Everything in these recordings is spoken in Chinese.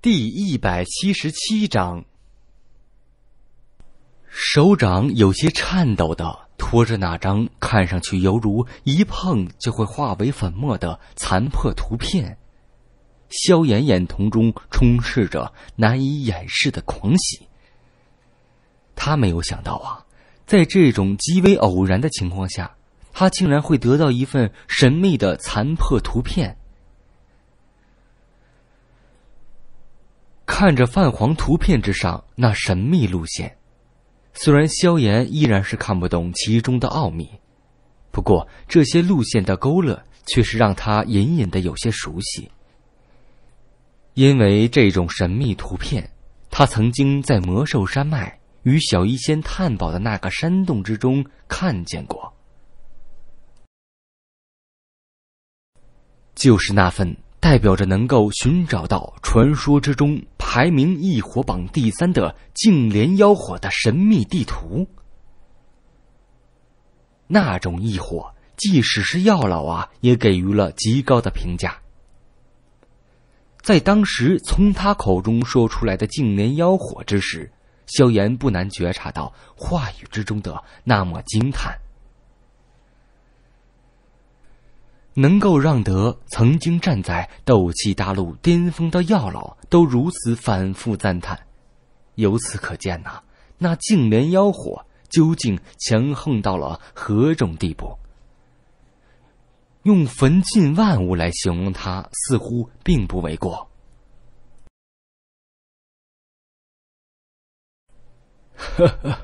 第一百七十七章，手掌有些颤抖的托着那张看上去犹如一碰就会化为粉末的残破图片，萧炎眼瞳中充斥着难以掩饰的狂喜。他没有想到啊，在这种极为偶然的情况下，他竟然会得到一份神秘的残破图片。看着泛黄图片之上那神秘路线，虽然萧炎依然是看不懂其中的奥秘，不过这些路线的勾勒却是让他隐隐的有些熟悉。因为这种神秘图片，他曾经在魔兽山脉与小医仙探宝的那个山洞之中看见过，就是那份。代表着能够寻找到传说之中排名异火榜第三的净莲妖火的神秘地图。那种异火，即使是药老啊，也给予了极高的评价。在当时从他口中说出来的净莲妖火之时，萧炎不难觉察到话语之中的那抹惊叹。能够让得曾经站在斗气大陆巅峰的药老都如此反复赞叹，由此可见呐，那净莲妖火究竟强横到了何种地步？用焚尽万物来形容它，似乎并不为过。呵呵，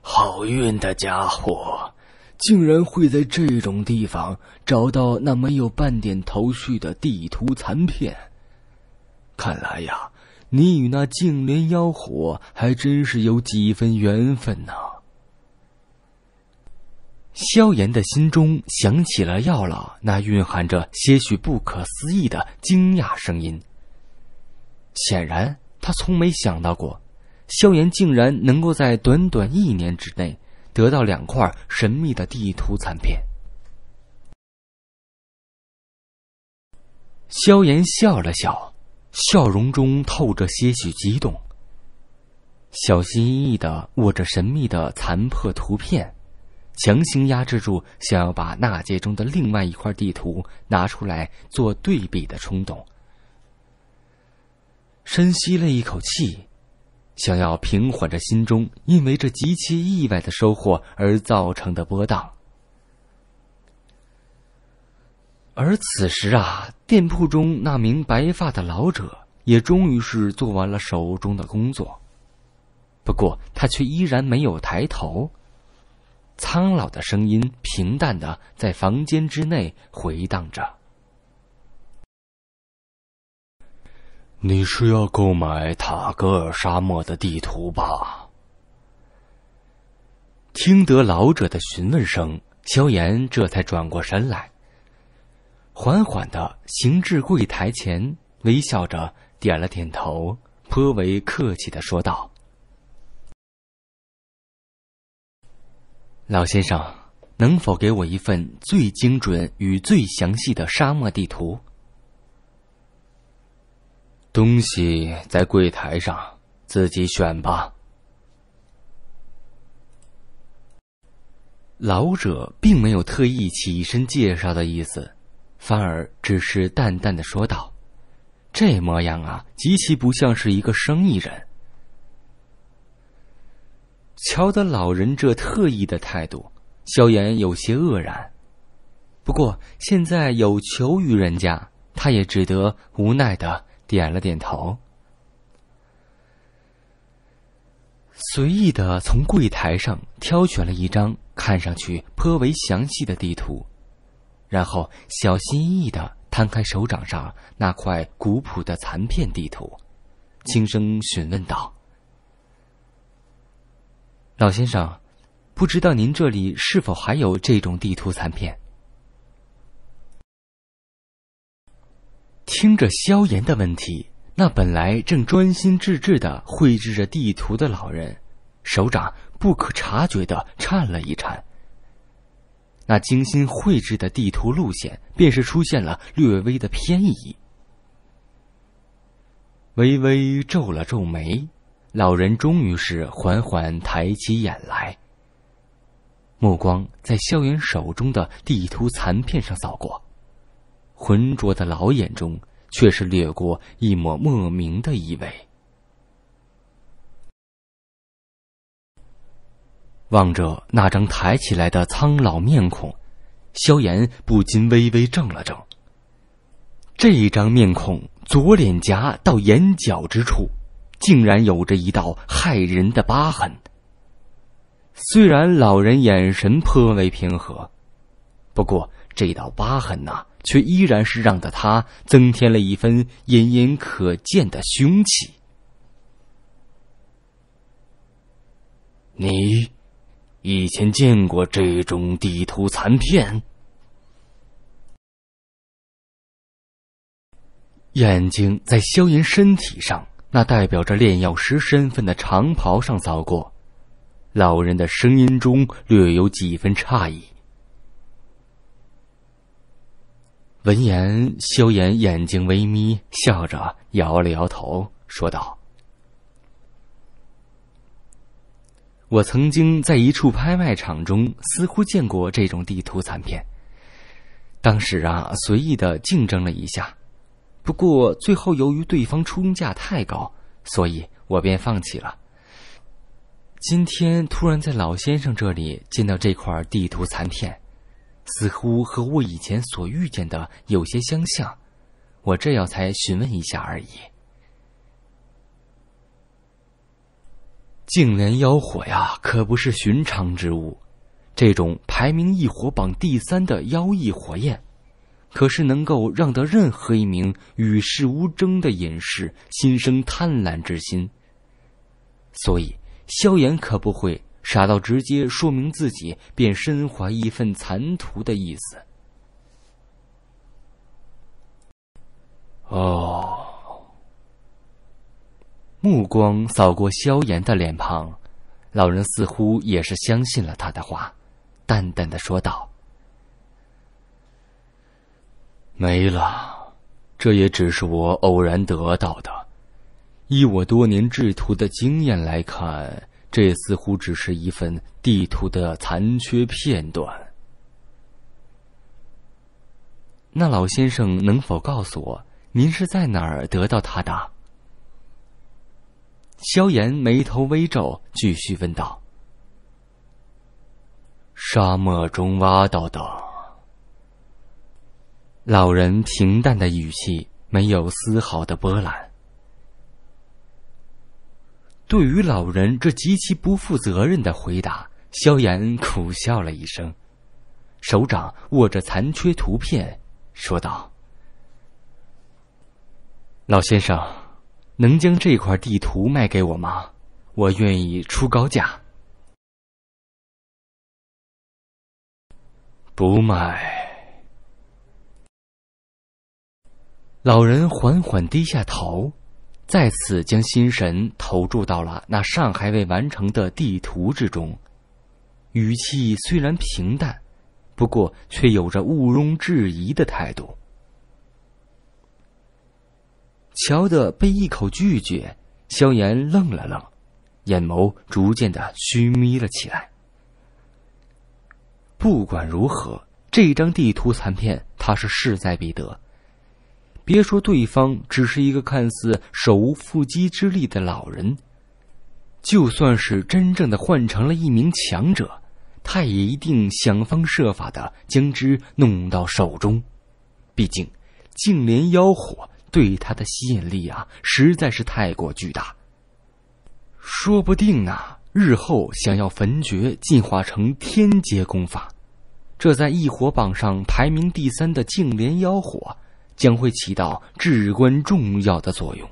好运的家伙！竟然会在这种地方找到那没有半点头绪的地图残片，看来呀，你与那净莲妖火还真是有几分缘分呢。萧炎的心中响起了药老那蕴含着些许不可思议的惊讶声音。显然，他从没想到过，萧炎竟然能够在短短一年之内。得到两块神秘的地图残片，萧炎笑了笑，笑容中透着些许激动。小心翼翼地握着神秘的残破图片，强行压制住想要把纳戒中的另外一块地图拿出来做对比的冲动。深吸了一口气。想要平缓着心中因为这极其意外的收获而造成的波荡，而此时啊，店铺中那名白发的老者也终于是做完了手中的工作，不过他却依然没有抬头，苍老的声音平淡的在房间之内回荡着。你是要购买塔格尔沙漠的地图吧？听得老者的询问声，萧炎这才转过身来，缓缓的行至柜台前，微笑着点了点头，颇为客气的说道：“老先生，能否给我一份最精准与最详细的沙漠地图？”东西在柜台上，自己选吧。老者并没有特意起身介绍的意思，反而只是淡淡的说道：“这模样啊，极其不像是一个生意人。”瞧得老人这特意的态度，萧炎有些愕然。不过现在有求于人家，他也只得无奈的。点了点头，随意的从柜台上挑选了一张看上去颇为详细的地图，然后小心翼翼的摊开手掌上那块古朴的残片地图，轻声询问道：“老先生，不知道您这里是否还有这种地图残片？”听着萧炎的问题，那本来正专心致志的绘制着地图的老人，手掌不可察觉的颤了一颤。那精心绘制的地图路线，便是出现了略微的偏移。微微皱了皱眉，老人终于是缓缓抬起眼来，目光在萧炎手中的地图残片上扫过。浑浊的老眼中，却是掠过一抹莫名的意味。望着那张抬起来的苍老面孔，萧炎不禁微微怔了怔。这张面孔左脸颊到眼角之处，竟然有着一道骇人的疤痕。虽然老人眼神颇为平和，不过这道疤痕呐。却依然是让的他增添了一分隐隐可见的凶气。你以前见过这种地图残片？眼睛在萧炎身体上那代表着炼药师身份的长袍上扫过，老人的声音中略有几分诧异。闻言，萧炎眼睛微眯，笑着摇了摇头，说道：“我曾经在一处拍卖场中，似乎见过这种地图残片。当时啊，随意的竞争了一下，不过最后由于对方出价太高，所以我便放弃了。今天突然在老先生这里见到这块地图残片。”似乎和我以前所遇见的有些相像，我这样才询问一下而已。净莲妖火呀，可不是寻常之物，这种排名异火榜第三的妖异火焰，可是能够让得任何一名与世无争的隐士心生贪婪之心。所以，萧炎可不会。傻到直接说明自己便身怀一份残图的意思。哦，目光扫过萧炎的脸庞，老人似乎也是相信了他的话，淡淡的说道：“没了，这也只是我偶然得到的。以我多年制图的经验来看。”这似乎只是一份地图的残缺片段。那老先生能否告诉我，您是在哪儿得到他的？萧炎眉头微皱，继续问道：“沙漠中挖到的。”老人平淡的语气，没有丝毫的波澜。对于老人这极其不负责任的回答，萧炎苦笑了一声，手掌握着残缺图片，说道：“老先生，能将这块地图卖给我吗？我愿意出高价。”不卖。老人缓缓低下头。再次将心神投注到了那尚还未完成的地图之中，语气虽然平淡，不过却有着毋庸置疑的态度。乔的被一口拒绝，萧炎愣了愣，眼眸逐渐的虚眯了起来。不管如何，这张地图残片他是势在必得。别说对方只是一个看似手无缚鸡之力的老人，就算是真正的换成了一名强者，他也一定想方设法的将之弄到手中。毕竟，净莲妖火对他的吸引力啊，实在是太过巨大。说不定啊，日后想要焚诀进化成天阶功法，这在异火榜上排名第三的净莲妖火。将会起到至关重要的作用。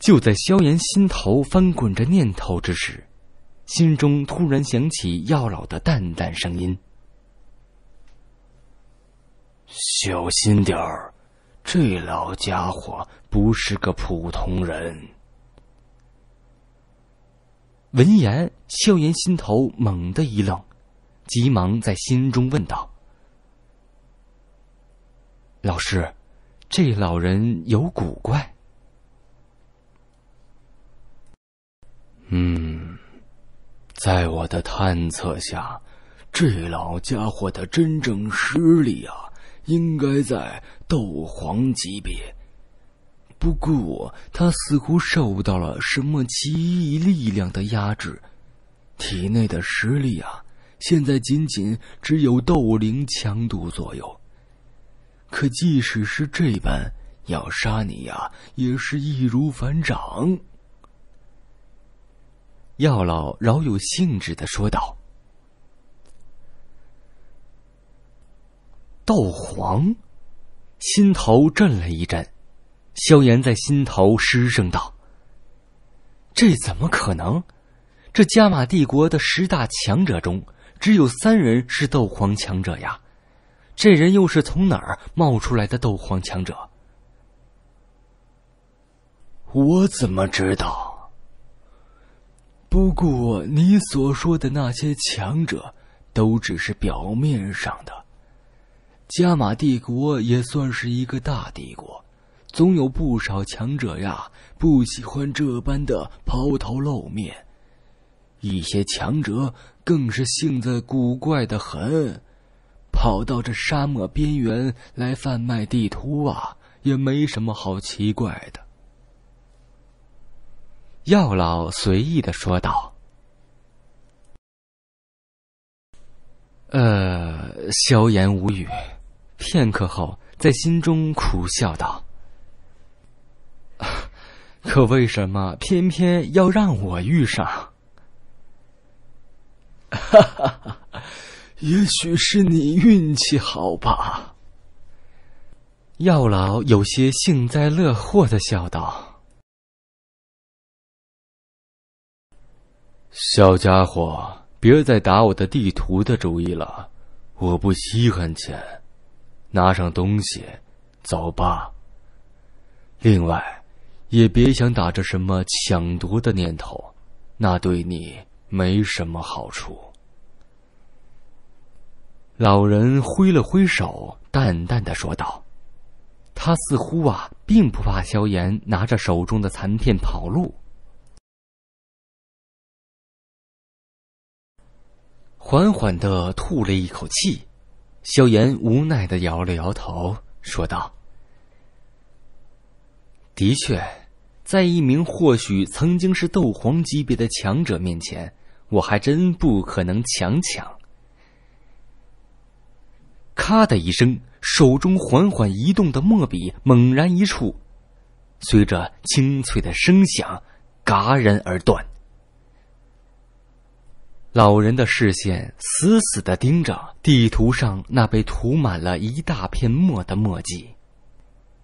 就在萧炎心头翻滚着念头之时，心中突然响起药老的淡淡声音：“小心点儿，这老家伙不是个普通人。”闻言，萧炎心头猛地一愣，急忙在心中问道。老师，这老人有古怪。嗯，在我的探测下，这老家伙的真正实力啊，应该在斗皇级别。不过他似乎受到了什么奇异力量的压制，体内的实力啊，现在仅仅只有斗灵强度左右。可即使是这般，要杀你呀，也是易如反掌。药老饶有兴致的说道：“斗皇！”心头震了一震，萧炎在心头失声道：“这怎么可能？这加玛帝国的十大强者中，只有三人是斗皇强者呀！”这人又是从哪儿冒出来的？斗皇强者，我怎么知道？不过你所说的那些强者，都只是表面上的。加玛帝国也算是一个大帝国，总有不少强者呀，不喜欢这般的抛头露面。一些强者更是性子古怪的很。跑到这沙漠边缘来贩卖地图啊，也没什么好奇怪的。药老随意的说道：“呃，萧炎无语，片刻后在心中苦笑道：，可为什么偏偏要让我遇上？”哈哈。也许是你运气好吧。药老有些幸灾乐祸的笑道：“小家伙，别再打我的地图的主意了，我不稀罕钱，拿上东西，走吧。另外，也别想打着什么抢夺的念头，那对你没什么好处。”老人挥了挥手，淡淡的说道：“他似乎啊，并不怕萧炎拿着手中的残片跑路。”缓缓的吐了一口气，萧炎无奈的摇了摇头，说道：“的确，在一名或许曾经是斗皇级别的强者面前，我还真不可能强抢。”咔的一声，手中缓缓移动的墨笔猛然一触，随着清脆的声响，戛然而断。老人的视线死死的盯着地图上那被涂满了一大片墨的墨迹，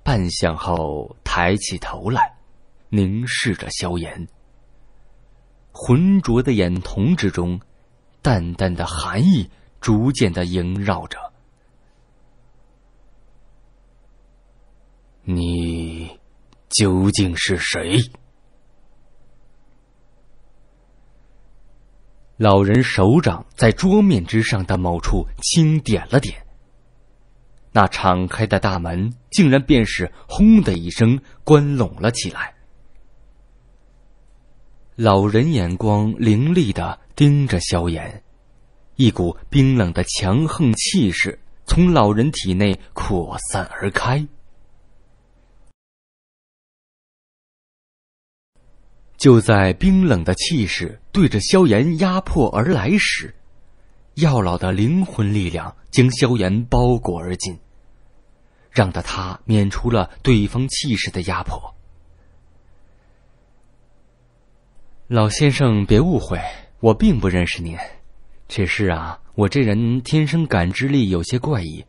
半晌后抬起头来，凝视着萧炎。浑浊的眼瞳之中，淡淡的寒意逐渐的萦绕着。你究竟是谁？老人手掌在桌面之上的某处轻点了点，那敞开的大门竟然便是轰的一声关拢了起来。老人眼光凌厉的盯着萧炎，一股冰冷的强横气势从老人体内扩散而开。就在冰冷的气势对着萧炎压迫而来时，药老的灵魂力量将萧炎包裹而进，让得他免除了对方气势的压迫。老先生，别误会，我并不认识您，只是啊，我这人天生感知力有些怪异，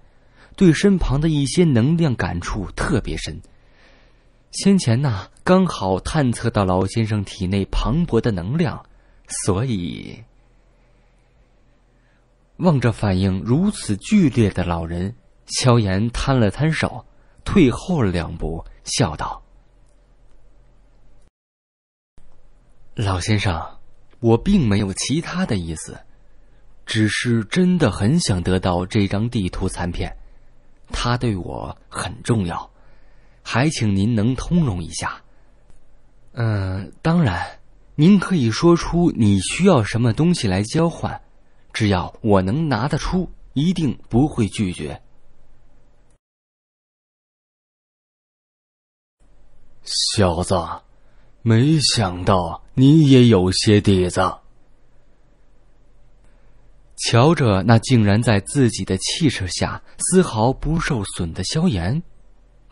对身旁的一些能量感触特别深。先前呢。刚好探测到老先生体内磅礴的能量，所以望着反应如此剧烈的老人，萧炎摊了摊手，退后了两步，笑道：“老先生，我并没有其他的意思，只是真的很想得到这张地图残片，它对我很重要，还请您能通融一下。”嗯，当然，您可以说出你需要什么东西来交换，只要我能拿得出，一定不会拒绝。小子，没想到你也有些底子。瞧着那竟然在自己的气势下丝毫不受损的萧炎，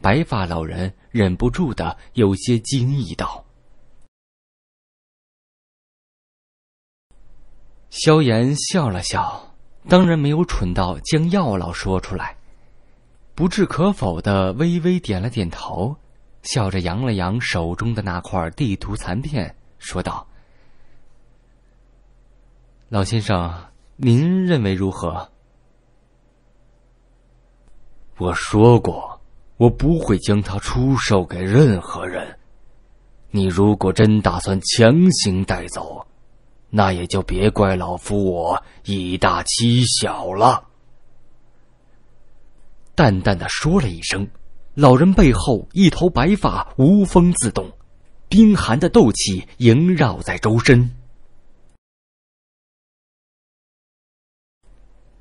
白发老人忍不住的有些惊异道。萧炎笑了笑，当然没有蠢到将药老说出来，不置可否的微微点了点头，笑着扬了扬手中的那块地图残片，说道：“老先生，您认为如何？”我说过，我不会将它出售给任何人。你如果真打算强行带走。那也就别怪老夫我以大欺小了。”淡淡的说了一声，老人背后一头白发无风自动，冰寒的斗气萦绕在周身。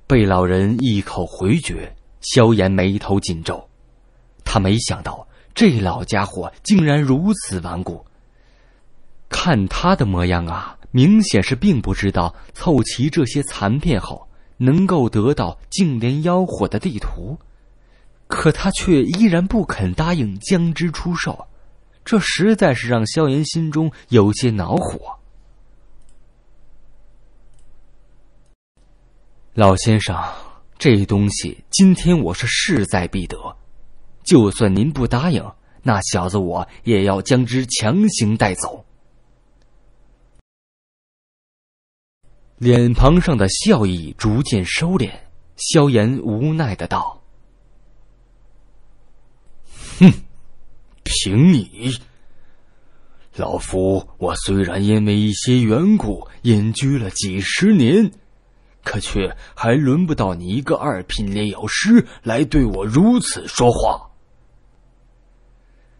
被老人一口回绝，萧炎眉头紧皱，他没想到这老家伙竟然如此顽固。看他的模样啊！明显是并不知道凑齐这些残片后能够得到净莲妖火的地图，可他却依然不肯答应将之出售，这实在是让萧炎心中有些恼火。老先生，这东西今天我是势在必得，就算您不答应，那小子我也要将之强行带走。脸庞上的笑意逐渐收敛，萧炎无奈的道：“哼，凭你！老夫我虽然因为一些缘故隐居了几十年，可却还轮不到你一个二品炼药师来对我如此说话。”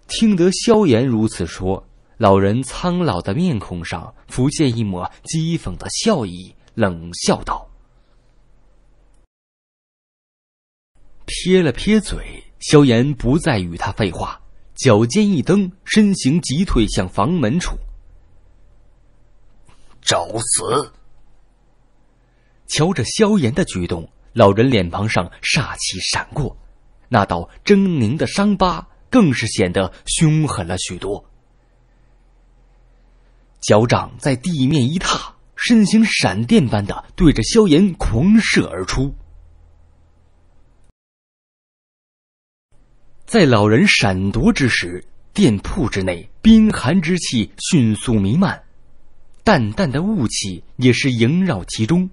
听得萧炎如此说。老人苍老的面孔上浮现一抹讥讽的笑意，冷笑道：“撇了撇嘴，萧炎不再与他废话，脚尖一蹬，身形急退向房门处。找死！”瞧着萧炎的举动，老人脸庞上煞气闪过，那道狰狞的伤疤更是显得凶狠了许多。脚掌在地面一踏，身形闪电般的对着萧炎狂射而出。在老人闪躲之时，店铺之内冰寒之气迅速弥漫，淡淡的雾气也是萦绕其中，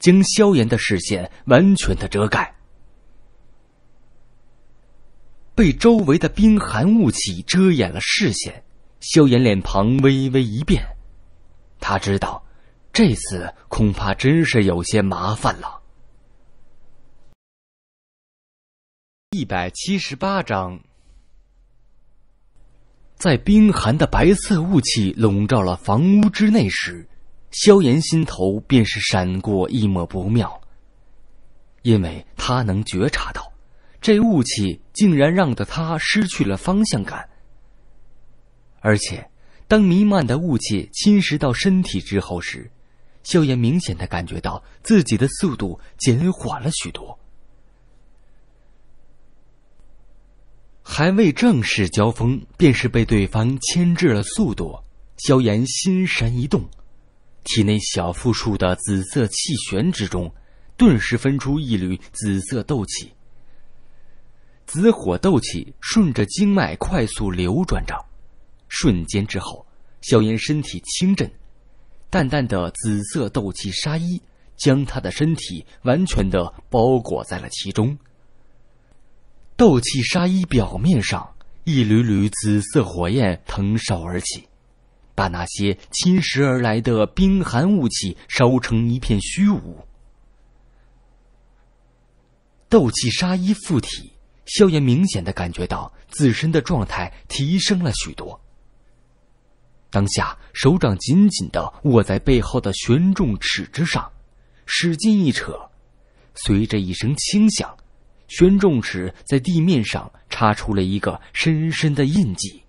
将萧炎的视线完全的遮盖，被周围的冰寒雾气遮掩了视线。萧炎脸庞微微一变，他知道，这次恐怕真是有些麻烦了。一百七十八章，在冰寒的白色雾气笼罩了房屋之内时，萧炎心头便是闪过一抹不妙，因为他能觉察到，这雾气竟然让得他失去了方向感。而且，当弥漫的雾气侵蚀到身体之后时，萧炎明显的感觉到自己的速度减缓了许多。还未正式交锋，便是被对方牵制了速度。萧炎心神一动，体内小腹处的紫色气旋之中，顿时分出一缕紫色斗气。紫火斗气顺着经脉快速流转着。瞬间之后，萧炎身体轻震，淡淡的紫色斗气纱衣将他的身体完全的包裹在了其中。斗气纱衣表面上，一缕缕紫色火焰腾烧而起，把那些侵蚀而来的冰寒雾气烧成一片虚无。斗气纱衣附体，萧炎明显的感觉到自身的状态提升了许多。当下，手掌紧紧的握在背后的玄重尺之上，使劲一扯，随着一声轻响，玄重尺在地面上插出了一个深深的印记。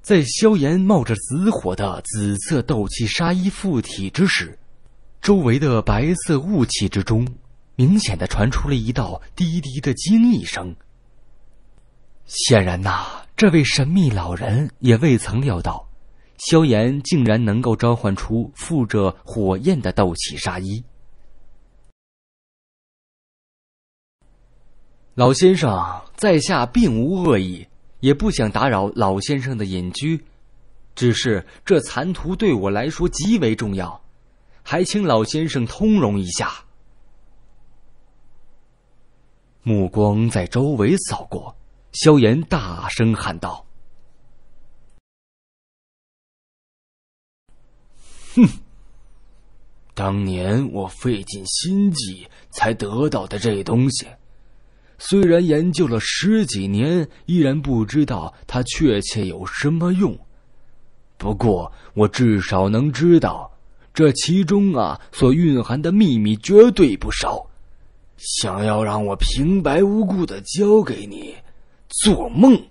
在萧炎冒着紫火的紫色斗气杀衣附体之时，周围的白色雾气之中，明显的传出了一道低低的惊异声。显然呐，这位神秘老人也未曾料到，萧炎竟然能够召唤出附着火焰的斗气沙衣。老先生，在下并无恶意，也不想打扰老先生的隐居，只是这残图对我来说极为重要，还请老先生通融一下。目光在周围扫过。萧炎大声喊道：“哼，当年我费尽心机才得到的这东西，虽然研究了十几年，依然不知道它确切有什么用。不过，我至少能知道，这其中啊所蕴含的秘密绝对不少。想要让我平白无故的交给你？”做梦！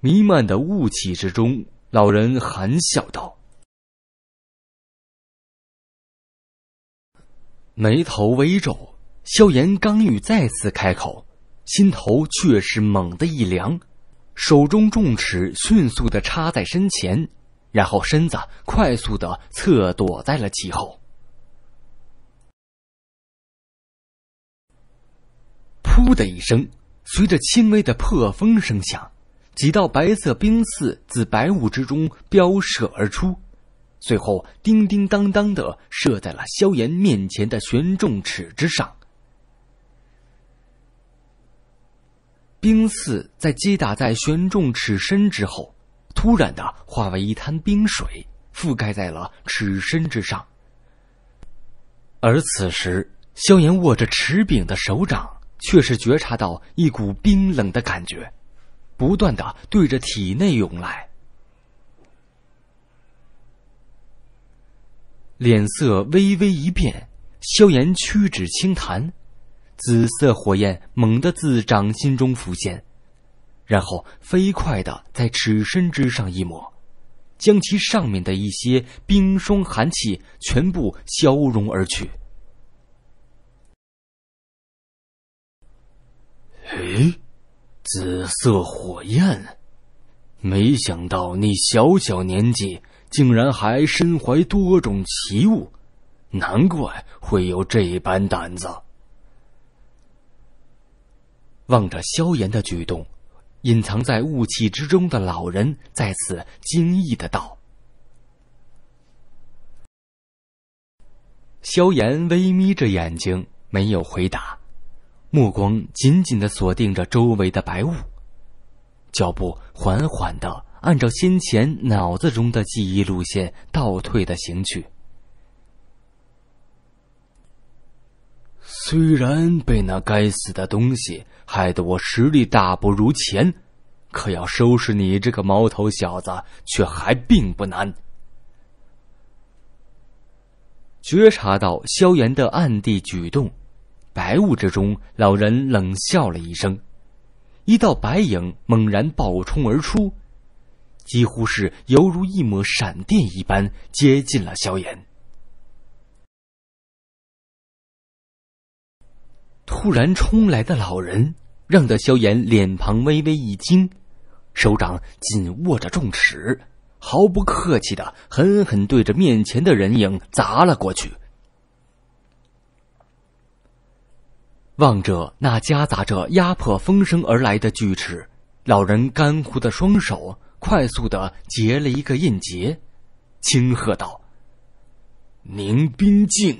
弥漫的雾气之中，老人含笑道。眉头微皱，萧炎刚欲再次开口，心头却是猛地一凉，手中重尺迅速的插在身前，然后身子快速的侧躲在了其后。“噗”的一声，随着轻微的破风声响，几道白色冰刺自白雾之中飙射而出，随后叮叮当当的射在了萧炎面前的玄重尺之上。冰刺在击打在玄重尺身之后，突然的化为一滩冰水，覆盖在了尺身之上。而此时，萧炎握着尺柄的手掌。却是觉察到一股冰冷的感觉，不断的对着体内涌来。脸色微微一变，萧炎屈指轻弹，紫色火焰猛地自掌心中浮现，然后飞快的在尺身之上一抹，将其上面的一些冰霜寒气全部消融而去。诶，紫色火焰！没想到你小小年纪，竟然还身怀多种奇物，难怪会有这般胆子。望着萧炎的举动，隐藏在雾气之中的老人再次惊异的道：“萧炎，微眯着眼睛，没有回答。”目光紧紧的锁定着周围的白雾，脚步缓缓的按照先前脑子中的记忆路线倒退的行去。虽然被那该死的东西害得我实力大不如前，可要收拾你这个毛头小子却还并不难。觉察到萧炎的暗地举动。白雾之中，老人冷笑了一声，一道白影猛然暴冲而出，几乎是犹如一抹闪电一般接近了萧炎。突然冲来的老人，让得萧炎脸庞微微一惊，手掌紧握着重尺，毫不客气的狠狠对着面前的人影砸了过去。望着那夹杂着压迫风声而来的锯齿，老人干枯的双手快速的结了一个印结，轻喝道：“凝冰镜。”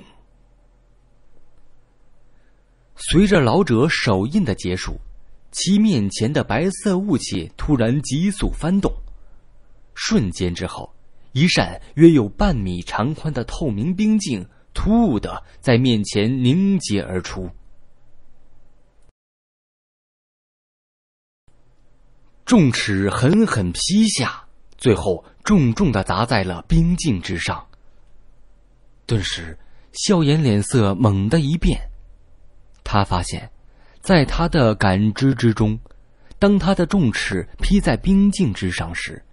随着老者手印的结束，其面前的白色雾气突然急速翻动，瞬间之后，一扇约有半米长宽的透明冰镜突兀的在面前凝结而出。重尺狠狠劈下，最后重重的砸在了冰镜之上。顿时，萧炎脸色猛地一变，他发现，在他的感知之中，当他的重尺劈在冰镜之上时，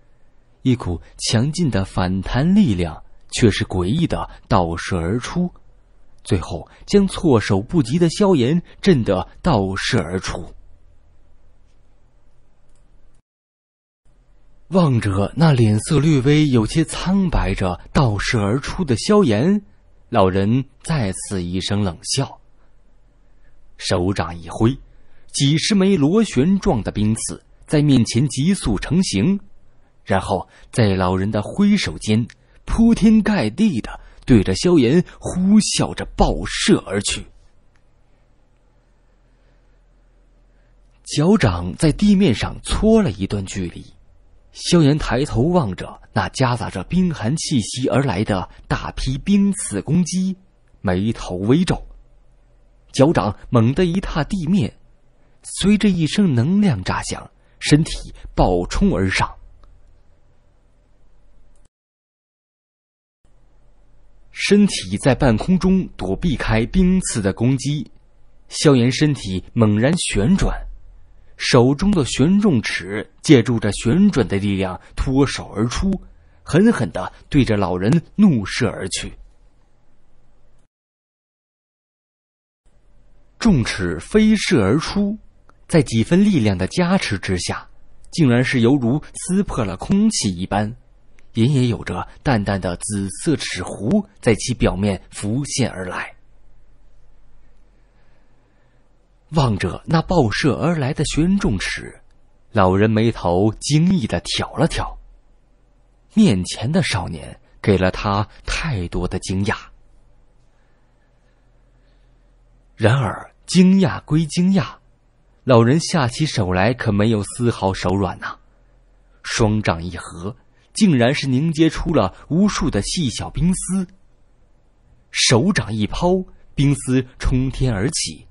一股强劲的反弹力量却是诡异的倒射而出，最后将措手不及的萧炎震得倒射而出。望着那脸色略微有些苍白着倒射而出的萧炎，老人再次一声冷笑，手掌一挥，几十枚螺旋状的冰刺在面前急速成型，然后在老人的挥手间，铺天盖地的对着萧炎呼啸着爆射而去。脚掌在地面上搓了一段距离。萧炎抬头望着那夹杂着冰寒气息而来的大批冰刺攻击，眉头微皱，脚掌猛地一踏地面，随着一声能量炸响，身体爆冲而上。身体在半空中躲避开冰刺的攻击，萧炎身体猛然旋转。手中的旋重尺借助着旋转的力量脱手而出，狠狠的对着老人怒射而去。重尺飞射而出，在几分力量的加持之下，竟然是犹如撕破了空气一般，隐隐有着淡淡的紫色齿弧在其表面浮现而来。望着那爆射而来的玄重尺，老人眉头惊异的挑了挑。面前的少年给了他太多的惊讶。然而惊讶归惊讶，老人下起手来可没有丝毫手软呐。双掌一合，竟然是凝结出了无数的细小冰丝。手掌一抛，冰丝冲天而起。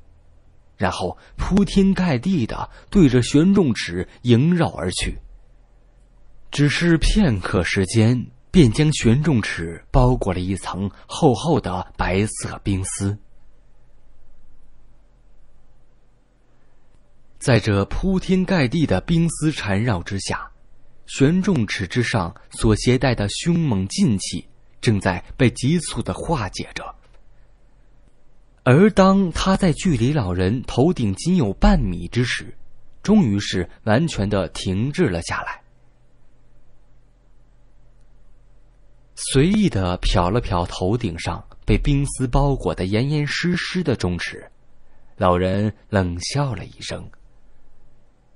然后铺天盖地的对着玄重尺萦绕而去。只是片刻时间，便将玄重尺包裹了一层厚厚的白色冰丝。在这铺天盖地的冰丝缠绕之下，玄重尺之上所携带的凶猛劲气正在被急促的化解着。而当他在距离老人头顶仅有半米之时，终于是完全的停滞了下来。随意的瞟了瞟头顶上被冰丝包裹的严严实实的中尺，老人冷笑了一声。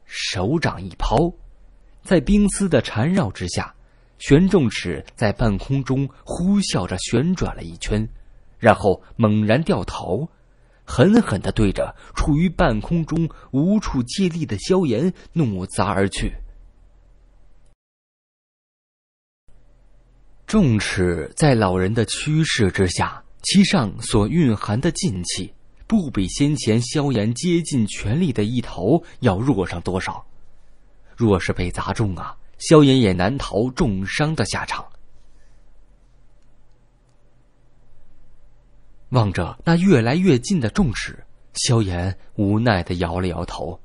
手掌一抛，在冰丝的缠绕之下，悬重尺在半空中呼啸着旋转了一圈。然后猛然掉头，狠狠的对着处于半空中无处借力的萧炎怒砸而去。重尺在老人的驱使之下，其上所蕴含的劲气不比先前萧炎竭尽全力的一头要弱上多少。若是被砸中啊，萧炎也难逃重伤的下场。望着那越来越近的重尺，萧炎无奈的摇了摇头，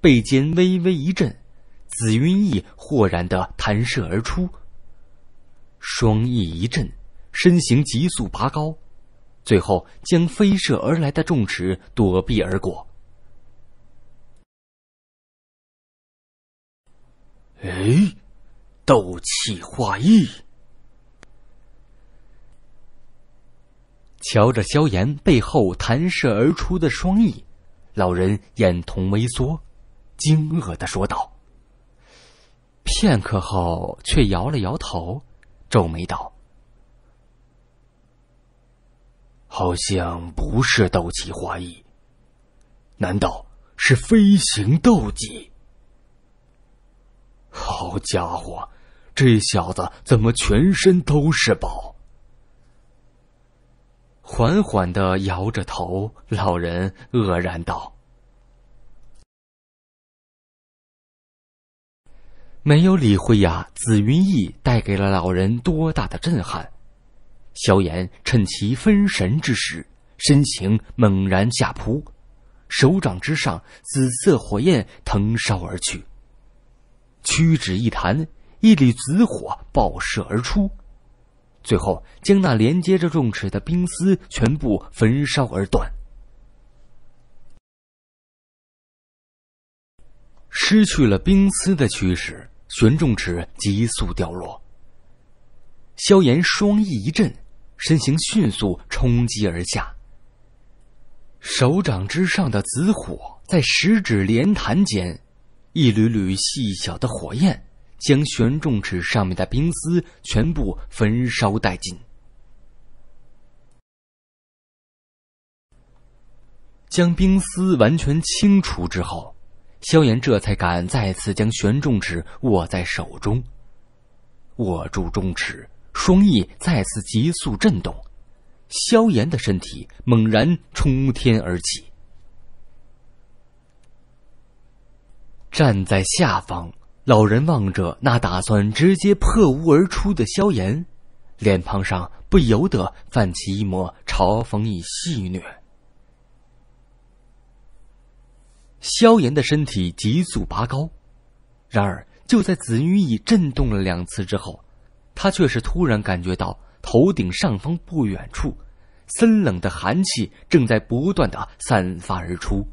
背肩微微一震，紫云翼豁然的弹射而出，双翼一震，身形急速拔高，最后将飞射而来的重尺躲避而过。诶，斗气化翼！瞧着萧炎背后弹射而出的双翼，老人眼瞳微缩，惊愕的说道。片刻后，却摇了摇头，皱眉道：“好像不是斗气化翼，难道是飞行斗技？”好家伙，这小子怎么全身都是宝？缓缓地摇着头，老人愕然道：“没有理会呀。”紫云翼带给了老人多大的震撼？萧炎趁其分神之时，身形猛然下扑，手掌之上紫色火焰腾烧而去，屈指一弹，一缕紫火爆射而出。最后，将那连接着重尺的冰丝全部焚烧而断。失去了冰丝的驱使，玄重尺急速掉落。萧炎双翼一震，身形迅速冲击而下。手掌之上的紫火在十指连弹间，一缕缕细小的火焰。将悬重尺上面的冰丝全部焚烧殆尽，将冰丝完全清除之后，萧炎这才敢再次将悬重尺握在手中。握住重尺，双翼再次急速震动，萧炎的身体猛然冲天而起，站在下方。老人望着那打算直接破屋而出的萧炎，脸庞上不由得泛起一抹嘲讽与戏谑。萧炎的身体急速拔高，然而就在紫女翼震动了两次之后，他却是突然感觉到头顶上方不远处，森冷的寒气正在不断的散发而出。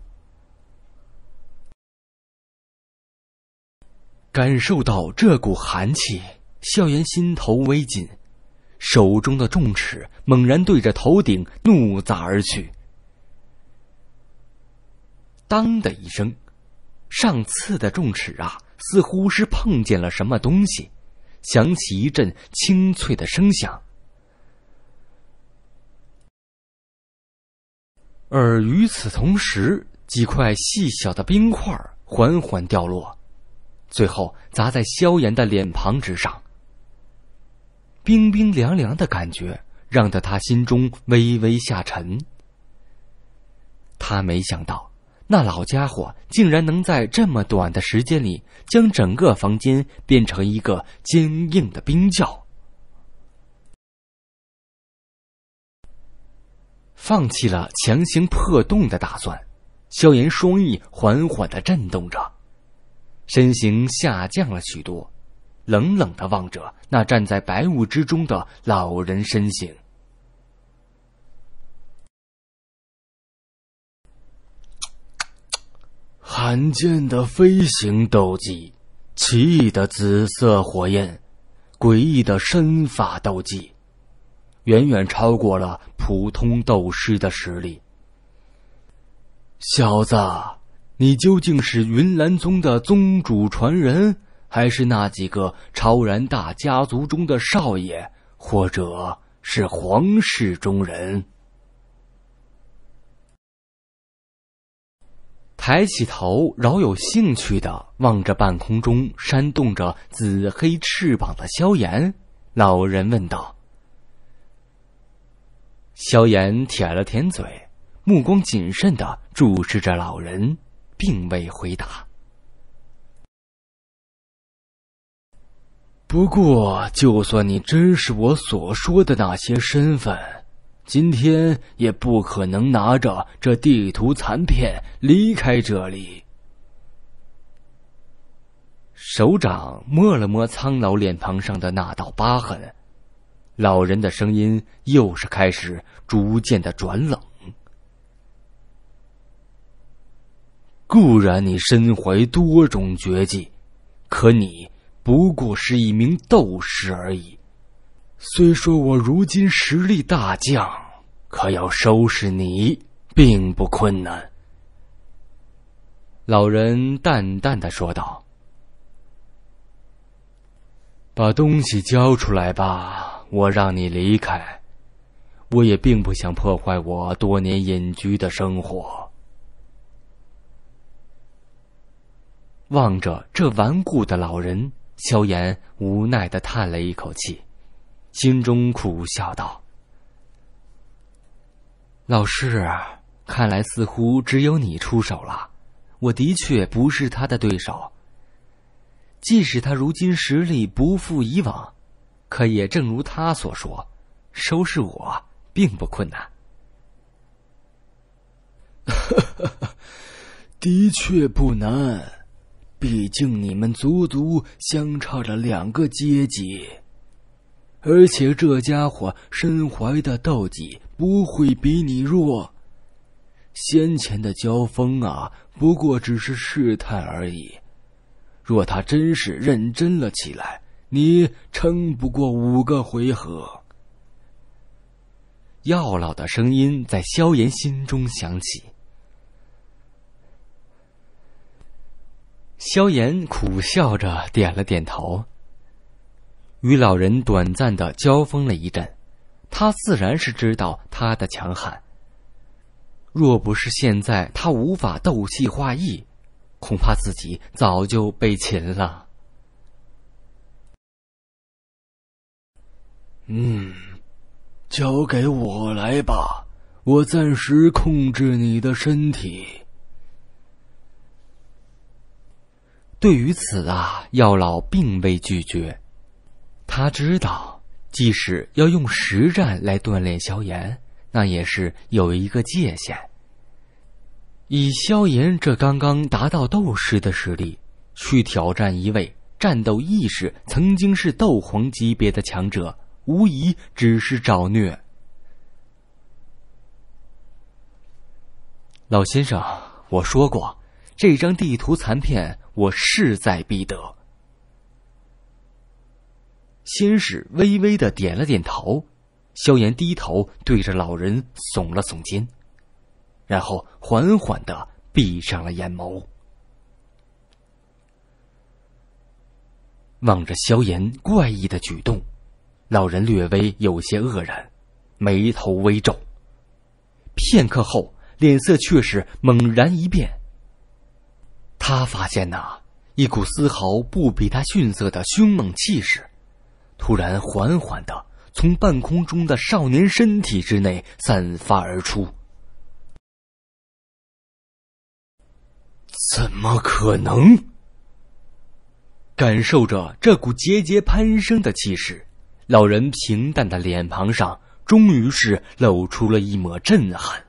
感受到这股寒气，萧炎心头微紧，手中的重尺猛然对着头顶怒砸而去。当的一声，上次的重尺啊，似乎是碰见了什么东西，响起一阵清脆的声响。而与此同时，几块细小的冰块缓缓掉落。最后砸在萧炎的脸庞之上。冰冰凉凉的感觉让得他心中微微下沉。他没想到，那老家伙竟然能在这么短的时间里将整个房间变成一个坚硬的冰窖。放弃了强行破洞的打算，萧炎双翼缓缓的震动着。身形下降了许多，冷冷的望着那站在白雾之中的老人身形。罕见的飞行斗技，奇异的紫色火焰，诡异的身法斗技，远远超过了普通斗师的实力。小子。你究竟是云岚宗的宗主传人，还是那几个超然大家族中的少爷，或者是皇室中人？抬起头，饶有兴趣的望着半空中扇动着紫黑翅膀的萧炎，老人问道。萧炎舔了舔嘴，目光谨慎的注视着老人。并未回答。不过，就算你真是我所说的那些身份，今天也不可能拿着这地图残片离开这里。手掌摸了摸苍老脸庞上的那道疤痕，老人的声音又是开始逐渐的转冷。固然你身怀多种绝技，可你不过是一名斗士而已。虽说我如今实力大降，可要收拾你并不困难。”老人淡淡的说道，“把东西交出来吧，我让你离开。我也并不想破坏我多年隐居的生活。”望着这顽固的老人，萧炎无奈的叹了一口气，心中苦笑道：“老师，看来似乎只有你出手了。我的确不是他的对手。即使他如今实力不复以往，可也正如他所说，收拾我并不困难。”“的确不难。”毕竟你们足足相差着两个阶级，而且这家伙身怀的斗技不会比你弱。先前的交锋啊，不过只是试探而已。若他真是认真了起来，你撑不过五个回合。药老的声音在萧炎心中响起。萧炎苦笑着点了点头。与老人短暂的交锋了一阵，他自然是知道他的强悍。若不是现在他无法斗气化意，恐怕自己早就被擒了。嗯，交给我来吧，我暂时控制你的身体。对于此啊，药老并未拒绝。他知道，即使要用实战来锻炼萧炎，那也是有一个界限。以萧炎这刚刚达到斗师的实力，去挑战一位战斗意识曾经是斗皇级别的强者，无疑只是找虐。老先生，我说过，这张地图残片。我势在必得。先是微微的点了点头，萧炎低头对着老人耸了耸肩，然后缓缓的闭上了眼眸。望着萧炎怪异的举动，老人略微有些愕然，眉头微皱，片刻后脸色却是猛然一变。他发现，呐，一股丝毫不比他逊色的凶猛气势，突然缓缓的从半空中的少年身体之内散发而出。怎么可能？感受着这股节节攀升的气势，老人平淡的脸庞上终于是露出了一抹震撼。